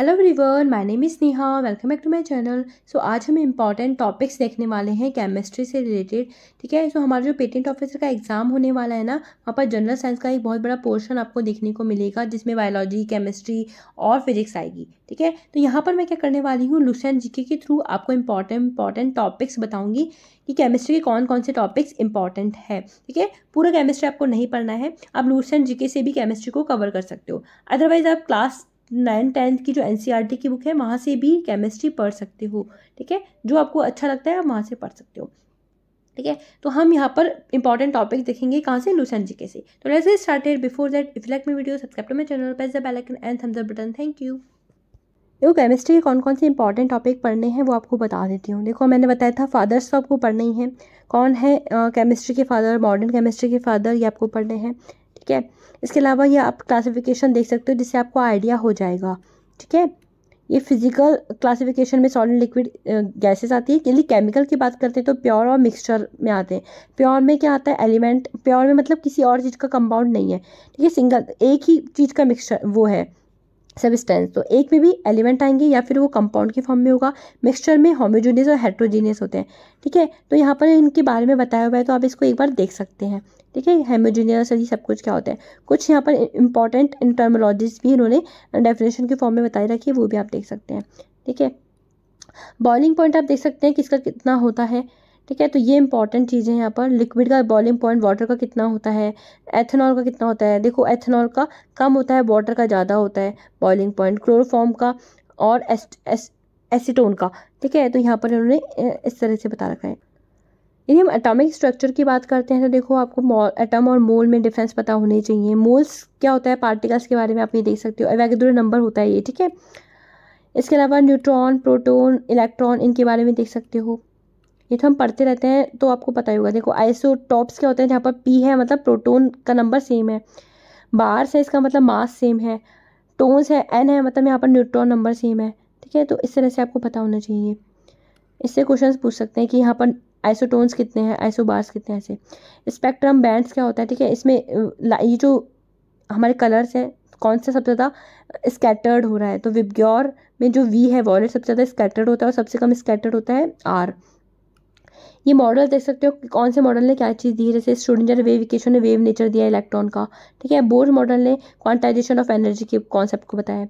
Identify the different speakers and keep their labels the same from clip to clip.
Speaker 1: hello everyone my name is Neha welcome back to my channel so आज हम important topics देखने वाले हैं केमिस्ट्री से रिलेटेड ठीक है सो so, हमारा जो पेटेंट ऑफिसर का एग्ज़ाम होने वाला है ना वहाँ पर जनरल साइंस का एक बहुत बड़ा पोर्शन आपको देखने को मिलेगा जिसमें बायोलॉजी केमिस्ट्री और फिजिक्स आएगी ठीक है तो यहाँ पर मैं क्या करने वाली हूँ लुसैन जी के थ्रू आपको इम्पॉर्टेंट इंपॉर्टेंट टॉपिक्स बताऊँगी कि केमिस्ट्री के कौन कौन से टॉपिक्स इंपॉर्टेंट है ठीक है पूरा केमिस्ट्री आपको नहीं पढ़ना है आप लूसेंट जीके से भी केमिस्ट्री को कवर कर सकते हो अदरवाइज आप क्लास नाइन टेंथ की जो एन e की बुक है वहाँ से भी केमिस्ट्री पढ़ सकते हो ठीक है जो आपको अच्छा लगता है आप वहाँ से पढ़ सकते हो ठीक है तो हम यहाँ पर इंपॉर्टेंट टॉपिक देखेंगे कहाँ से लूसेंट के से तो let's started before that if like me video subscribe to my channel press the bell icon and thumbs up button thank you देखो केमिस्ट्री के कौन कौन से इंपॉर्टेंट टॉपिक पढ़ने हैं वो आपको बता देती हूँ देखो मैंने बताया था फादर्स तो आपको पढ़ने ही हैं कौन है केमिस्ट्री uh, के फादर मॉडर्न केमिस्ट्री के फादर ये आपको पढ़ने हैं ठीक है इसके अलावा ये आप क्लासिफिकेशन देख सकते हो जिससे आपको आइडिया हो जाएगा ठीक है ये फिजिकल क्लासिफिकेशन में सॉलिड लिक्विड गैसेस आती है यदि केमिकल की बात करते हैं तो प्योर और मिक्सचर में आते हैं प्योर में क्या आता है एलिमेंट प्योर में मतलब किसी और चीज़ का कंपाउंड नहीं है ठीक है सिंगल एक ही चीज़ का मिक्सचर वो है सब्सटेंस तो एक में भी एलिमेंट आएंगे या फिर वो कंपाउंड के फॉर्म में होगा मिक्सचर में होमोजीनियस और हेट्रोजीनियस होते हैं ठीक है तो यहाँ पर इनके बारे में बताया हुआ है तो आप इसको एक बार देख सकते हैं ठीक है और ये सब कुछ क्या होता है कुछ यहाँ पर इंपॉर्टेंट इंटर्मोलॉजीज भी इन्होंने डेफिनेशन के फॉर्म में बताई रखी है वो भी आप देख सकते हैं ठीक है बॉइलिंग पॉइंट आप देख सकते हैं किसका कितना होता है ठीक है तो ये इंपॉर्टेंट चीज़ें यहाँ पर लिक्विड का बॉइलिंग पॉइंट वाटर का कितना होता है एथेनॉल का कितना होता है देखो एथेनॉल का कम होता है वाटर का ज़्यादा होता है बॉइलिंग पॉइंट क्लोरोफॉर्म का और एसीटोन का ठीक है तो यहाँ पर इन्होंने इस तरह से बता रखा है यदि हम एटॉमिक स्ट्रक्चर की बात करते हैं तो देखो आपको एटम और मोल में डिफरेंस पता होने चाहिए मोल्स क्या होता है पार्टिकल्स के बारे में आप ये देख सकते हो एवेगुलर नंबर होता है ये ठीक है इसके अलावा न्यूट्रॉन प्रोटोन इलेक्ट्रॉन इनके बारे में देख सकते हो ये तो हम पढ़ते रहते हैं तो आपको पता ही होगा देखो टॉप्स क्या होते हैं जहाँ पर पी है मतलब प्रोटोन का नंबर सेम है बार्स है इसका मतलब मास सेम है टोन्स है एन है मतलब यहाँ पर न्यूट्रॉन नंबर सेम है ठीक है तो इस तरह से आपको पता होना चाहिए इससे क्वेश्चन पूछ सकते हैं कि यहाँ पर आइसोटोन्स कितने हैं बार्स कितने ऐसे स्पेक्ट्रम बैंड्स क्या होता है ठीक है इसमें ये जो हमारे कलर्स हैं कौन सा सबसे ज़्यादा स्कैटर्ड हो रहा है तो विबग्योर में जो वी है वॉलेट सबसे ज़्यादा स्कैटर्ड होता है और सबसे कम स्कैटर्ड होता है आर ये मॉडल देख सकते हो कि कौन से मॉडल ने क्या चीज़ दी है जैसे स्टूडेंट वेव इक्वेशन ने वेव नेचर दिया इलेक्ट्रॉन का ठीक है बोर्ड मॉडल ने क्वांटाइजेशन ऑफ एनर्जी के कॉन्सेप्ट को बताया है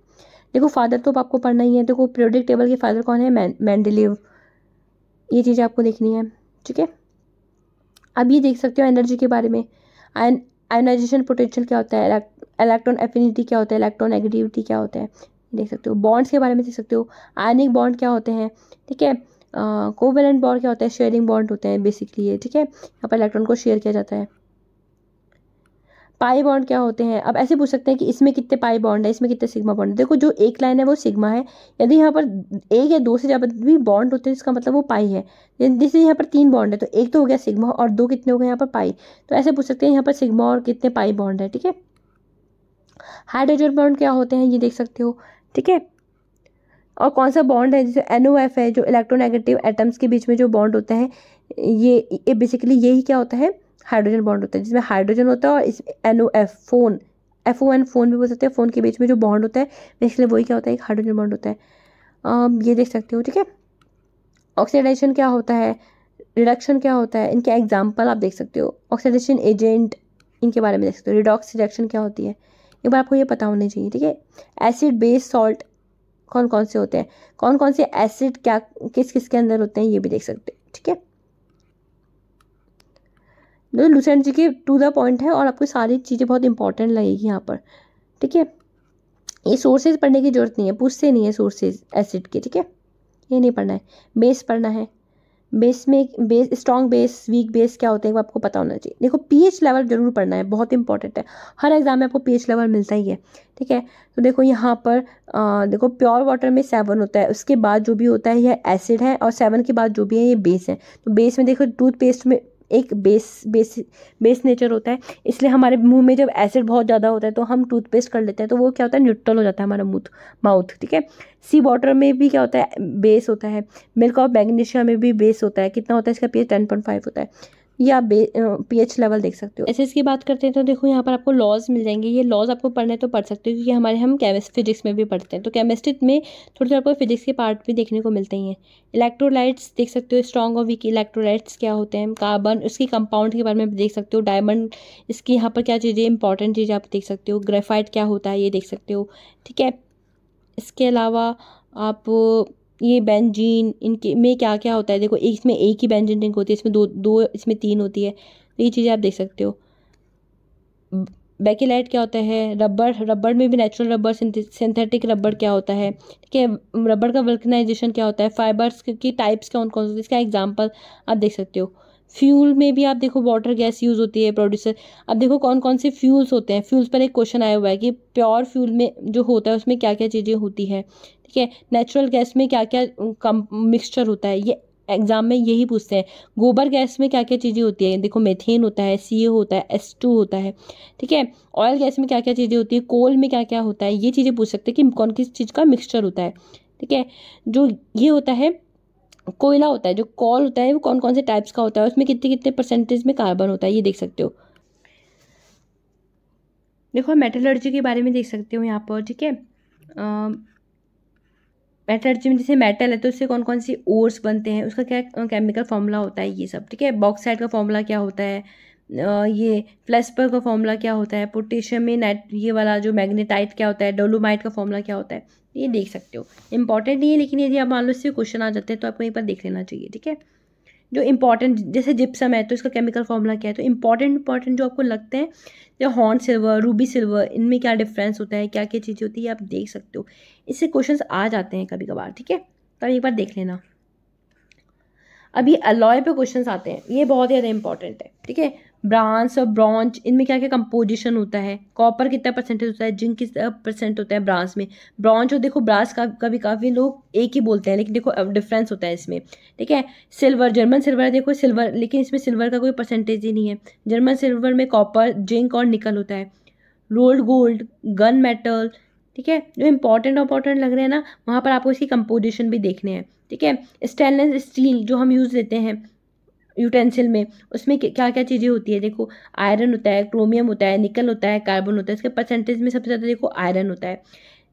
Speaker 1: देखो फादर तो आपको पढ़ना ही है देखो पीरियोडिक टेबल के फादर कौन है मैंडलिव ये चीज़ें आपको देखनी है ठीक है अब ये देख सकते हो एनर्जी के बारे में आयन आयोनाइजेशन पोटेंशियल क्या होता है इलेक्ट्रॉन एफिनिटी क्या होता है इलेक्ट्रॉन नेगेटिविटी क्या होता है देख सकते हो बॉन्ड्स के बारे में देख सकते हो आयनिक बॉन्ड क्या होते हैं ठीक है कोवेलेंट बॉन्ड क्या होता है शेयरिंग बॉन्ड होते हैं बेसिकली ये ठीक है यहाँ पर इलेक्ट्रॉन को शेयर किया जाता है पाई बॉन्ड क्या होते हैं अब ऐसे पूछ सकते हैं कि इसमें कितने पाई बॉन्ड है इसमें कितने सिग्मा बॉन्ड है देखो जो एक लाइन है वो सिग्मा है यदि यहाँ पर एक या दो से ज़्यादा भी बॉन्ड होते हैं इसका मतलब वो पाई है जैसे यहाँ पर तीन बॉन्ड है तो एक तो हो गया सिग्मा और दो कितने हो गए यहाँ पर पाई तो ऐसे पूछ सकते हैं यहाँ पर सिग्मा और कितने पाई बॉन्ड है ठीक है हाइड्रोजन बॉन्ड क्या होते हैं ये देख सकते हो ठीक है और कौन सा बॉन्ड है जैसे एन है जो इलेक्ट्रोनेगेटिव एटम्स के बीच में जो बॉन्ड होता है ये ये बेसिकली यही क्या होता है हाइड्रोजन बॉन्ड होता है जिसमें हाइड्रोजन होता है और इस N phone F O N phone भी बोल सकते हैं फ़ोन के बीच में जो बॉन्ड होता है बेसिकली वही क्या होता है एक हाइड्रोजन बॉन्ड होता है आ, ये देख सकते हो ठीक है ऑक्सीडाइजेशन क्या होता है रिडक्शन क्या होता है इनके एग्जाम्पल आप देख सकते हो ऑक्सीडेशन एजेंट इनके बारे में देख सकते हो रिडॉक्स रिडक्शन क्या होती है एक बार आपको ये पता होना चाहिए ठीक है एसिड बेस सॉल्ट कौन कौन से होते हैं कौन कौन से एसिड क्या किस किस के अंदर होते हैं ये भी देख सकते हैं ठीक है तो लूसेंट जी के टू द पॉइंट है और आपको सारी चीज़ें बहुत इंपॉर्टेंट लगेगी यहाँ पर ठीक है ये सोर्सेज पढ़ने की जरूरत नहीं है पूछते नहीं है सोर्सेज एसिड के ठीक है ये नहीं पढ़ना है बेस पढ़ना है बेस में base strong base weak base क्या होते हैं वो आपको पता होना चाहिए देखो पीएच लेवल जरूर पढ़ना है बहुत इंपॉर्टेंट है हर एग्जाम में आपको पीएच लेवल मिलता ही है ठीक है तो देखो यहाँ पर आ, देखो प्योर वाटर में सेवन होता है उसके बाद जो भी होता है यह एसिड है और सेवन के बाद जो भी है ये बेस है तो बेस में देखो टूथपेस्ट में एक बेस बेस बेस नेचर होता है इसलिए हमारे मुंह में जब एसिड बहुत ज़्यादा होता है तो हम टूथपेस्ट कर लेते हैं तो वो क्या होता है न्यूट्रल हो जाता है हमारा मुँह माउथ ठीक है सी वाटर में भी क्या होता है बेस होता है मिल्क ऑफ मैग्नीशिया में भी बेस होता है कितना होता है इसका पी टेन पॉइंट फाइव होता है या पी एच लेवल देख सकते हो ऐसे की बात करते हैं तो देखो यहाँ पर आपको लॉज मिल जाएंगे ये लॉज आपको पढ़ने तो पढ़ सकते हो क्योंकि हमारे हम केमिस्ट फिजिक्स में भी पढ़ते हैं तो केमिस्ट्री में थोड़े थोड़े आपको फिजिक्स के पार्ट भी देखने को मिलते हैं इलेक्ट्रोलाइट्स देख सकते हो स्ट्रॉन्ग और वीक इलेक्ट्रोलाइट्स क्या होते हैं कार्बन उसके कंपाउंड के बारे में देख सकते हो डायमंड इसकी यहाँ पर क्या चीज़ें इंपॉर्टेंट चीज़ें आप देख सकते हो ग्रेफाइट क्या होता है ये देख सकते हो ठीक है इसके अलावा आप ये बेंजीन इनके में क्या क्या होता है देखो एक इसमें एक ही बेंजीन रिंग होती है इसमें दो दो इसमें तीन होती है तो ये चीज़ें आप देख सकते हो बैकेलाइट क्या होता है रबड़ रबड़ में भी नेचुरल रबड़ सिंथेटिक रबड़ क्या होता है ठीक है रबड़ का वर्कनाइजेशन क्या होता है फाइबर्स की टाइप्स कौन कौन से होते हैं इसका एग्जाम्पल आप देख सकते हो फ्यूल में भी आप देखो वाटर गैस यूज़ होती है प्रोड्यूसर अब देखो कौन कौन से फ्यूल्स होते हैं फ्यूल्स पर एक क्वेश्चन आया हुआ है कि प्योर फ्यूल में जो होता है उसमें क्या क्या चीज़ें होती हैं ठीक है नेचुरल गैस में क्या क्या कम मिक्सचर होता है ये एग्जाम में यही पूछते हैं गोबर गैस में क्या क्या चीज़ें होती है देखो मेथेन होता है सी होता है एस टू होता है ठीक है ऑयल गैस में क्या क्या चीज़ें होती है कोल में क्या क्या होता है ये चीज़ें पूछ सकते हैं कि कौन किस चीज़ का मिक्सचर होता है ठीक है जो ये होता है कोयला होता है जो कॉल होता है वो कौन कौन से टाइप्स का होता है उसमें कितने कितने परसेंटेज में कार्बन होता है ये देख सकते हो देखो मेटलर्जी के बारे में देख सकते हो यहाँ पर ठीक है मेटलर्जी में जैसे मेटल है तो उससे कौन कौन सी ओर्स बनते हैं उसका क्या केमिकल फॉर्मूला होता है ये सब ठीक है बॉक्साइड का फॉर्मूला क्या होता है ये फ्लैसपर का फॉर्मूला क्या होता है पोटेशियम में नाइट ये वाला जो मैग्नेटाइट क्या होता है डोलोमाइट का फॉर्मूला क्या होता है ये देख सकते हो इंपॉर्टेंट नहीं है लेकिन यदि आप मान लो इससे क्वेश्चन आ जाते हैं तो आपको एक बार देख लेना चाहिए ठीक है जो इंपॉर्टेंट जैसे जिप्सम है तो इसका केमिकल फॉर्मूला क्या है तो इंपॉर्टेंट इंपॉर्टेंट जो आपको लगते हैं जो हॉर्न सिल्वर रूबी सिल्वर इनमें क्या डिफरेंस होता है क्या क्या चीज़ें होती है आप देख सकते हो इससे क्वेश्चंस आ जाते हैं कभी कभार ठीक है तो एक बार देख लेना अभी अलॉय पे क्वेश्चंस आते हैं ये बहुत ज़्यादा इंपॉर्टेंट है ठीक है ब्रांस और ब्रॉन्च इनमें क्या क्या कंपोजिशन होता है कॉपर कितना परसेंटेज होता है जिंक कितना परसेंट होता है ब्रांस में ब्रॉन्च और देखो ब्रांस का कभी काफ़ी लोग एक ही बोलते हैं लेकिन देखो डिफरेंस होता है इसमें ठीक है सिल्वर जर्मन सिल्वर देखो सिल्वर लेकिन इसमें सिल्वर का कोई परसेंटेज ही नहीं है जर्मन सिल्वर में कॉपर जिंक और निकल होता है रोल्ड गोल्ड गन मेटल ठीक है जो इंपॉर्टेंट इंपॉर्टेंट लग रहे हैं ना वहाँ पर आपको इसकी कंपोजिशन भी देखने हैं ठीक है स्टेनलेस स्टील जो हम यूज़ लेते हैं यूटेंसिल में उसमें क्या क्या चीज़ें होती है देखो आयरन होता है क्रोमियम होता है निकल होता है कार्बन होता है इसके परसेंटेज में सबसे ज़्यादा देखो आयरन होता है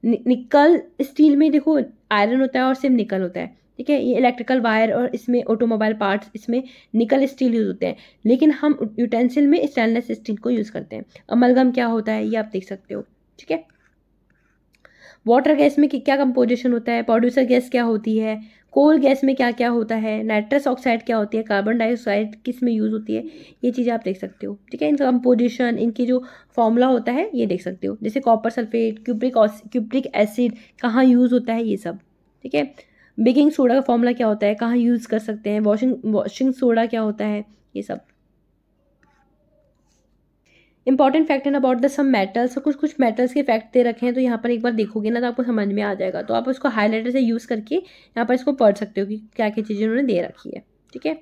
Speaker 1: निकल स्टील में देखो आयरन होता है और सिर्फ निकल होता है ठीक है ये इलेक्ट्रिकल वायर और इसमें ऑटोमोबाइल पार्ट्स इसमें निकल स्टील यूज़ होते हैं लेकिन हम यूटेंसिल में स्टेनलेस स्टील को यूज़ करते हैं अमलगम क्या होता है ये आप देख सकते हो ठीक है वाटर गैस में क्या कंपोजिशन होता है प्रोड्यूसर गैस क्या होती है कोल गैस में क्या क्या होता है नाइट्रस ऑक्साइड क्या होती है कार्बन डाइऑक्साइड किस में यूज़ होती है ये चीज़ें आप देख सकते हो ठीक है इनका कंपोजिशन इनकी जो फॉर्मूला होता है ये देख सकते हो जैसे copper sulphate cupric cupric acid कहाँ यूज़ होता है ये सब ठीक है बेकिंग सोडा का फॉर्मूला क्या होता है कहाँ यूज़ कर सकते हैं वॉशिंग वॉशिंग सोडा क्या होता है ये सब important fact in about the some metals और कुछ कुछ मेटल्स के फैक्ट दे रखे हैं तो यहाँ पर एक बार देखोगे ना तो आपको समझ में आ जाएगा तो आप उसको हाईलाइटर से यूज़ करके यहाँ पर इसको पढ़ सकते हो कि क्या क्या चीज़ें उन्होंने दे रखी है ठीक है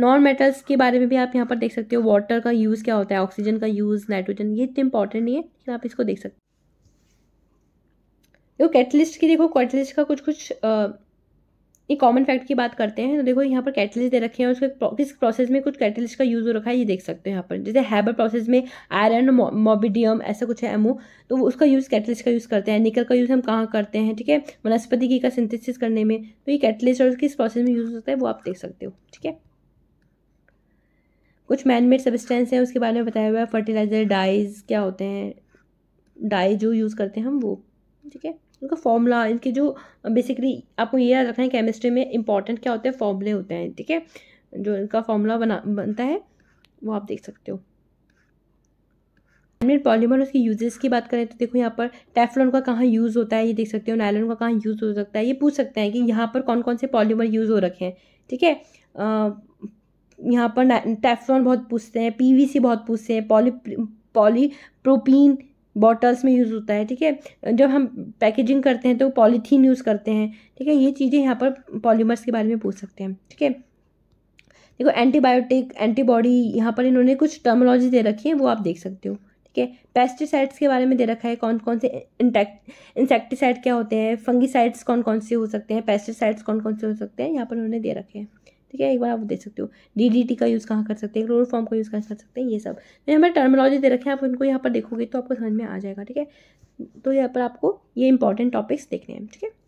Speaker 1: नॉन मेटल्स के बारे में भी आप यहाँ पर देख सकते हो वाटर का यूज़ क्या होता है ऑक्सीजन का यूज़ नाइट्रोजन ये इतने इंपॉर्टेंट नहीं है आप इसको देख सकते हो कैटलिस्ट की देखो कैटलिस्ट का कुछ कुछ ये कॉमन फैक्ट की बात करते हैं तो देखो यहाँ पर कैटलिस्ट दे रखे हैं उसके किस प्रोसेस में कुछ कैटलिस्ट का यूज़ हो रखा है ये देख सकते हो यहाँ पर जैसे हैबर प्रोसेस में आयरन मोबिडियम ऐसा कुछ है एमओ तो उसका यूज़ कैटलिस्ट का यूज़ करते हैं निकल का यूज़ हम कहाँ करते हैं ठीक है वनस्पति की का सिंथेसिस करने में तो ये कैटलिस्ट और किस प्रोसेस में यूज़ होता है वो आप देख सकते हो ठीक है कुछ मैन मेड सबस्टेंस हैं उसके बारे में बताया हुआ है फर्टिलाइज़र डाइज क्या होते हैं डाई जो यूज़ करते हैं हम वो ठीक है उनका फॉर्मूला इनके जो बेसिकली आपको ये याद रखना है केमिस्ट्री में इंपॉर्टेंट क्या होते हैं फॉर्मूले होते हैं ठीक है जो इनका फॉर्मूला बना बनता है वो आप देख सकते हो हैंडमेड पॉलीमर उसके यूजेस की बात करें तो देखो यहाँ पर टेफलॉन का कहाँ यूज़ होता है ये देख सकते हो नायलॉन का कहाँ यूज़ हो सकता है ये पूछ सकते हैं कि यहाँ पर कौन कौन से पॉलीमर यूज़ हो रखे हैं ठीक है यहाँ पर टेफलॉन बहुत पूछते हैं पीवीसी बहुत पूछते हैं पॉली पॉली प्रोपीन बॉटल्स में यूज़ होता है ठीक है जब हम पैकेजिंग करते हैं तो पॉलीथीन यूज़ करते हैं ठीक है ये चीज़ें यहाँ पर पॉलीमर्स के बारे में पूछ सकते हैं ठीक है देखो एंटीबायोटिक एंटीबॉडी यहाँ पर इन्होंने कुछ टर्मोलॉजी दे रखी है वो आप देख सकते हो ठीक है पेस्टिसाइड्स के बारे में दे रखा है कौन कौन से इंटेक्ट इंसेक्टिसाइड क्या होते हैं फंगिसाइड्स कौन कौन से हो सकते हैं पेस्टिसाइड्स कौन कौन से हो सकते हैं यहाँ पर उन्होंने दे रखे हैं ठीक है एक बार आप देख सकते हो डी का यूज़ कहाँ कर सकते हैं क्लोरोफॉर्म का यूज़ कहाँ कर सकते हैं ये सब मैंने हमें टर्मोलॉजी दे रखे हैं आप उनको यहाँ पर देखोगे तो आपको समझ में आ जाएगा ठीक है तो यहाँ पर आपको ये इंपॉर्टेंट टॉपिक्स देखने हैं ठीक है